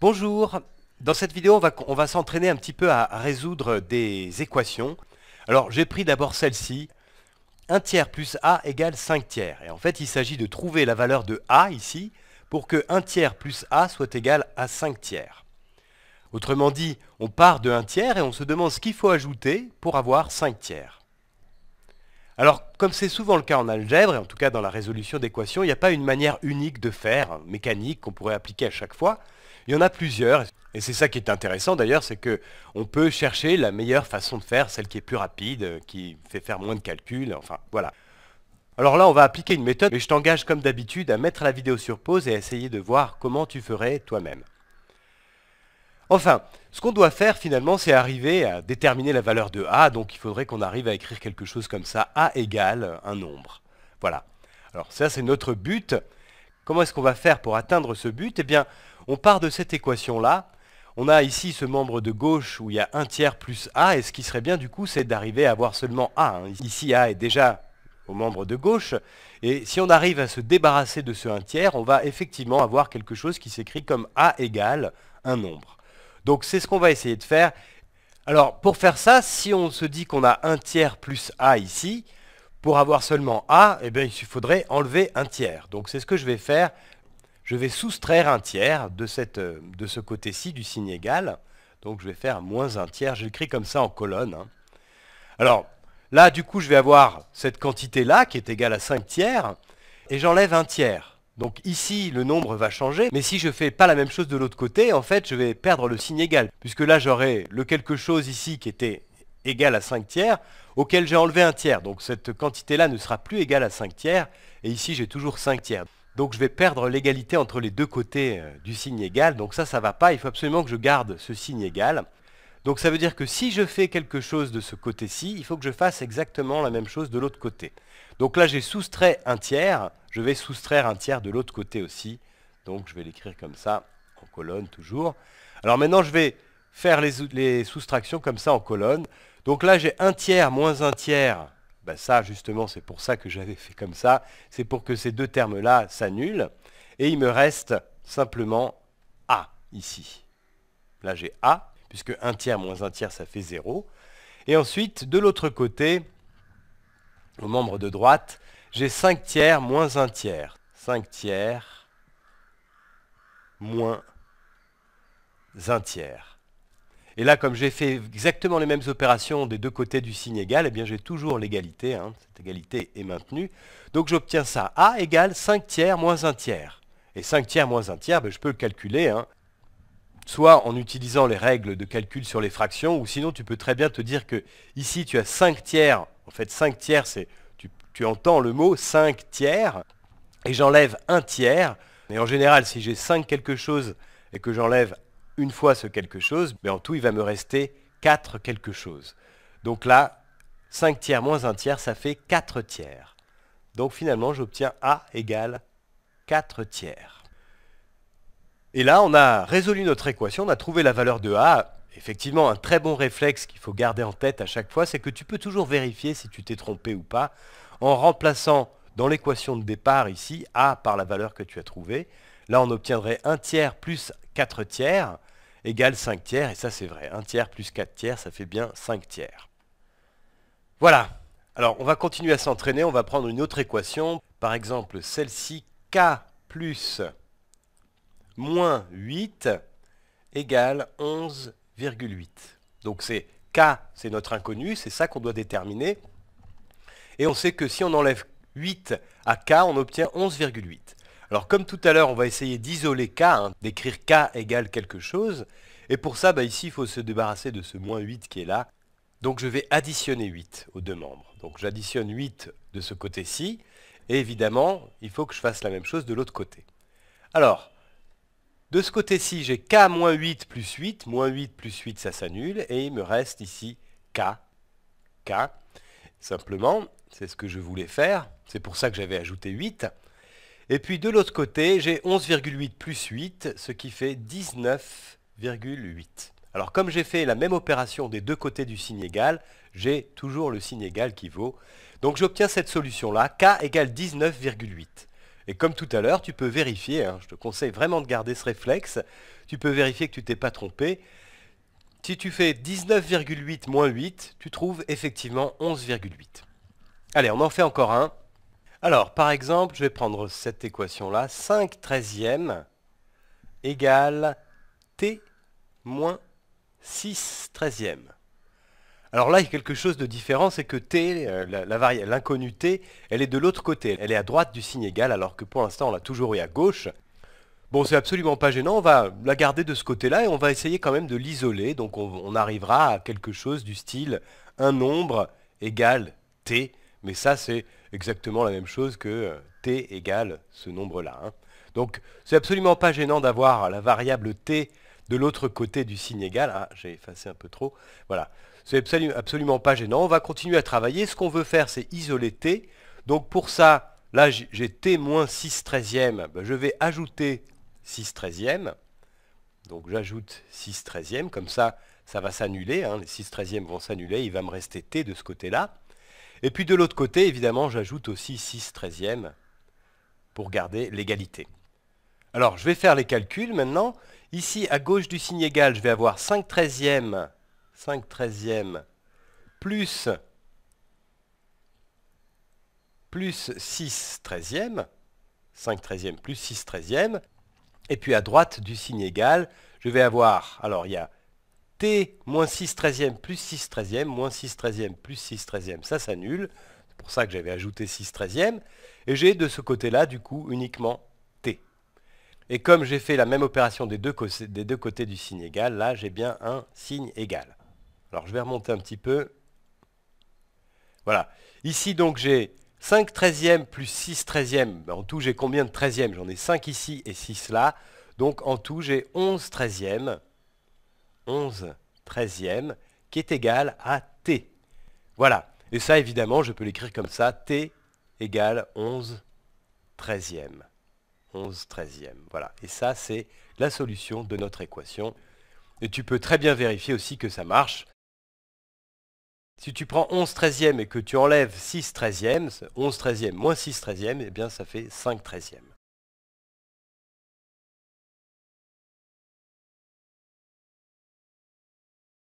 Bonjour, dans cette vidéo on va, s'entraîner un petit peu à résoudre des équations. Alors j'ai pris d'abord celle-ci, 1 tiers plus A égale 5 tiers. Et en fait il s'agit de trouver la valeur de A ici pour que 1 tiers plus A soit égal à 5 tiers. Autrement dit, on part de 1 tiers et on se demande ce qu'il faut ajouter pour avoir 5 tiers. Alors, comme c'est souvent le cas en algèbre, et en tout cas dans la résolution d'équations, il n'y a pas une manière unique de faire, mécanique, qu'on pourrait appliquer à chaque fois. Il y en a plusieurs. Et c'est ça qui est intéressant d'ailleurs, c'est que on peut chercher la meilleure façon de faire, celle qui est plus rapide, euh, qui fait faire moins de calculs, enfin voilà. Alors là, on va appliquer une méthode, mais je t'engage comme d'habitude à mettre la vidéo sur pause et à essayer de voir comment tu ferais toi-même. Enfin, ce qu'on doit faire finalement, c'est arriver à déterminer la valeur de A, donc il faudrait qu'on arrive à écrire quelque chose comme ça, A égale un nombre. Voilà. Alors ça, c'est notre but. Comment est-ce qu'on va faire pour atteindre ce but Eh bien, on part de cette équation-là. On a ici ce membre de gauche où il y a 1 tiers plus A, et ce qui serait bien du coup, c'est d'arriver à avoir seulement A. Hein. Ici, A est déjà au membre de gauche, et si on arrive à se débarrasser de ce 1 tiers, on va effectivement avoir quelque chose qui s'écrit comme A égale un nombre. Donc c'est ce qu'on va essayer de faire. Alors pour faire ça, si on se dit qu'on a 1 tiers plus A ici, pour avoir seulement A, eh bien, il faudrait enlever un tiers. Donc c'est ce que je vais faire je vais soustraire un tiers de, ce côté-ci du signe égal. Donc je vais faire moins un tiers, J'écris comme ça en colonne. Hein. Alors là, du coup, je vais avoir cette quantité-là qui est égale à 5 tiers, et j'enlève un tiers. Donc ici, le nombre va changer, mais si je ne fais pas la même chose de l'autre côté, en fait, je vais perdre le signe égal, puisque là, j'aurai le quelque chose ici qui était égal à 5 tiers, auquel j'ai enlevé un tiers. Donc cette quantité-là ne sera plus égale à 5 tiers, et ici, j'ai toujours 5 tiers. Donc je vais perdre l'égalité entre les deux côtés euh, du signe égal. Donc ça, ça ne va pas. Il faut absolument que je garde ce signe égal. Donc ça veut dire que si je fais quelque chose de ce côté-ci, il faut que je fasse exactement la même chose de l'autre côté. Donc là, j'ai soustrait un tiers. Je vais soustraire un tiers de l'autre côté aussi. Donc je vais l'écrire comme ça, en colonne toujours. Alors maintenant, je vais faire les, soustractions comme ça en colonne. Donc là, j'ai un tiers moins un tiers bah, ça, justement, c'est pour ça que j'avais fait comme ça. C'est pour que ces deux termes-là s'annulent. Et il me reste simplement A ici. Là, j'ai A, puisque 1 tiers moins 1 tiers, ça fait 0. Et ensuite, de l'autre côté, au membre de droite, j'ai 5 tiers moins 1 tiers. 5 tiers moins 1 tiers. Et là, comme j'ai fait exactement les mêmes opérations des deux côtés du signe égal, eh bien j'ai toujours l'égalité. Hein. Cette égalité est maintenue. Donc j'obtiens ça. A égale 5 tiers moins 1 tiers. Et 5 tiers moins 1 tiers, ben, je peux le calculer. Hein. Soit en utilisant les règles de calcul sur les fractions, ou sinon tu peux très bien te dire que ici tu as 5 tiers. En fait, 5 tiers, c'est tu, entends le mot 5 tiers, et j'enlève 1 tiers. Et en général, si j'ai 5 quelque chose et que j'enlève une fois ce quelque chose, mais en tout, il va me rester 4 quelque chose. Donc là, 5 tiers moins 1 tiers, ça fait 4 tiers. Donc finalement, j'obtiens A égale 4 tiers. Et là, on a résolu notre équation, on a trouvé la valeur de A. Effectivement, un très bon réflexe qu'il faut garder en tête à chaque fois, c'est que tu peux toujours vérifier si tu t'es trompé ou pas en remplaçant dans l'équation de départ ici A par la valeur que tu as trouvée. Là, on obtiendrait 1 tiers plus 4 tiers égale 5 tiers, et ça c'est vrai. 1 tiers plus 4 tiers, ça fait bien 5 tiers. Voilà. Alors on va continuer à s'entraîner, on va prendre une autre équation. Par exemple celle-ci, k plus moins 8 égale 11,8. Donc c'est k, c'est notre inconnu, c'est ça qu'on doit déterminer. Et on sait que si on enlève 8 à k, on obtient 11,8. Alors comme tout à l'heure, on va essayer d'isoler k, hein, d'écrire k égale quelque chose. Et pour ça, bah, ici, il faut se débarrasser de ce moins 8 qui est là. Donc je vais additionner 8 aux deux membres. Donc j'additionne 8 de ce côté-ci. Et évidemment, il faut que je fasse la même chose de l'autre côté. Alors, de ce côté-ci, j'ai k moins 8 plus 8. Moins 8 plus 8, ça s'annule. Et il me reste ici k. k. Simplement, c'est ce que je voulais faire. C'est pour ça que j'avais ajouté 8. Et puis de l'autre côté, j'ai 11,8 plus 8, ce qui fait 19,8. Alors comme j'ai fait la même opération des deux côtés du signe égal, j'ai toujours le signe égal qui vaut. Donc j'obtiens cette solution-là, k égale 19,8. Et comme tout à l'heure, tu peux vérifier, hein, je te conseille vraiment de garder ce réflexe, tu peux vérifier que tu t'es pas trompé. Si tu fais 19,8 moins 8, tu trouves effectivement 11,8. Allez, on en fait encore un. Alors, par exemple, je vais prendre cette équation-là. 5 treizièmes égale t moins 6 treizièmes. Alors là, il y a quelque chose de différent, c'est que t, euh, l'inconnue t, elle est de l'autre côté. Elle est à droite du signe égal, alors que pour l'instant, on l'a toujours eu à gauche. Bon, c'est absolument pas gênant, on va la garder de ce côté-là et on va essayer quand même de l'isoler. Donc on, on, arrivera à quelque chose du style un nombre égale t mais ça, c'est exactement la même chose que euh, t égale ce nombre-là. Donc, hein. Donc, c'est absolument pas gênant d'avoir la variable t de l'autre côté du signe égal. Ah, j'ai effacé un peu trop. Voilà. C'est n'est absolument pas gênant. On va continuer à travailler. Ce qu'on veut faire, c'est isoler t. Donc, pour ça, là, j'ai t moins 6 treizième. Ben, je vais ajouter 6 treizièmes. Donc, j'ajoute 6 treizièmes. Comme ça, ça va s'annuler. Hein. Les 6 treizièmes vont s'annuler. Il va me rester t de ce côté-là. Et puis de l'autre côté, évidemment, j'ajoute aussi 6 treizièmes pour garder l'égalité. Alors, je vais faire les calculs maintenant. Ici, à gauche du signe égal, je vais avoir 5 treizièmes, 5 treizièmes, plus, 6 treizièmes, 5 treizièmes plus 6 treizièmes. Et puis à droite du signe égal, je vais avoir, alors il y a t moins 6 treizième plus 6 treizième, moins 6 13e plus 6 13e, ça s'annule. C'est pour ça que j'avais ajouté 6 13e. Et j'ai de ce côté-là, du coup, uniquement t. Et comme j'ai fait la même opération des deux, des deux côtés du signe égal, là, j'ai bien un signe égal. Alors, je vais remonter un petit peu. Voilà. Ici, donc, j'ai 5 treizièmes plus 6 treizièmes. Ben, en tout, j'ai combien de 13e J'en ai 5 ici et 6 là. Donc, en tout, j'ai 11 treizièmes 11 13e qui est égal à t. Voilà. Et ça, évidemment, je peux l'écrire comme ça. t égale 11 13e. 11 13e. Voilà. Et ça, c'est la solution de notre équation. Et tu peux très bien vérifier aussi que ça marche. Si tu prends 11 13e et que tu enlèves 6 13e, 11 13e moins 6 13e, eh bien ça fait 5 13e.